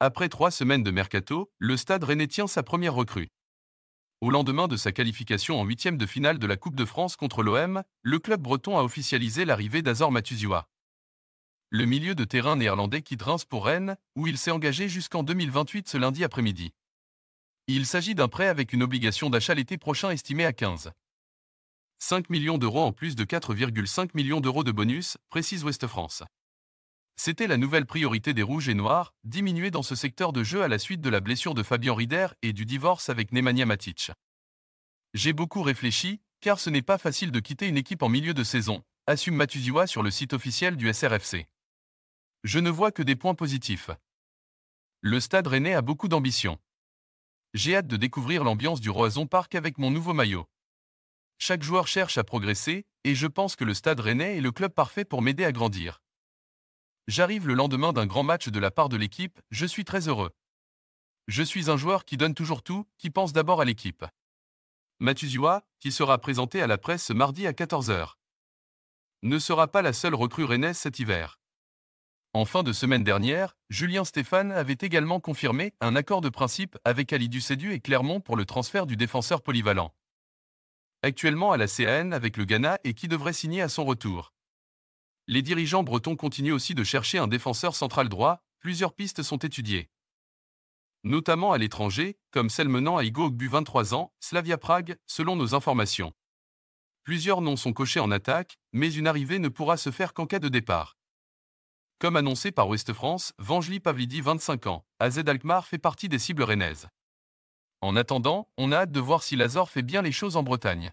Après trois semaines de mercato, le Stade Rennais tient sa première recrue. Au lendemain de sa qualification en huitième de finale de la Coupe de France contre l'OM, le club breton a officialisé l'arrivée d'Azor Matusua. Le milieu de terrain néerlandais qui Reims pour Rennes, où il s'est engagé jusqu'en 2028 ce lundi après-midi. Il s'agit d'un prêt avec une obligation d'achat l'été prochain estimée à 15. millions d'euros en plus de 4,5 millions d'euros de bonus, précise Ouest France. C'était la nouvelle priorité des Rouges et Noirs, diminuée dans ce secteur de jeu à la suite de la blessure de Fabian Rider et du divorce avec Nemanja Matic. J'ai beaucoup réfléchi, car ce n'est pas facile de quitter une équipe en milieu de saison, assume Matuziwa sur le site officiel du SRFC. Je ne vois que des points positifs. Le stade rennais a beaucoup d'ambition. J'ai hâte de découvrir l'ambiance du Roison Park avec mon nouveau maillot. Chaque joueur cherche à progresser, et je pense que le stade rennais est le club parfait pour m'aider à grandir. J'arrive le lendemain d'un grand match de la part de l'équipe, je suis très heureux. Je suis un joueur qui donne toujours tout, qui pense d'abord à l'équipe. Matuzua, qui sera présenté à la presse mardi à 14h, ne sera pas la seule recrue rennaise cet hiver. En fin de semaine dernière, Julien Stéphane avait également confirmé un accord de principe avec Ali Ducédu et Clermont pour le transfert du défenseur polyvalent. Actuellement à la CAN avec le Ghana et qui devrait signer à son retour. Les dirigeants bretons continuent aussi de chercher un défenseur central droit, plusieurs pistes sont étudiées. Notamment à l'étranger, comme celle menant à Igo Ogbu 23 ans, Slavia Prague, selon nos informations. Plusieurs noms sont cochés en attaque, mais une arrivée ne pourra se faire qu'en cas de départ. Comme annoncé par Ouest France, Vangeli Pavlidi 25 ans, AZ Alkmaar fait partie des cibles rennaises. En attendant, on a hâte de voir si Lazor fait bien les choses en Bretagne.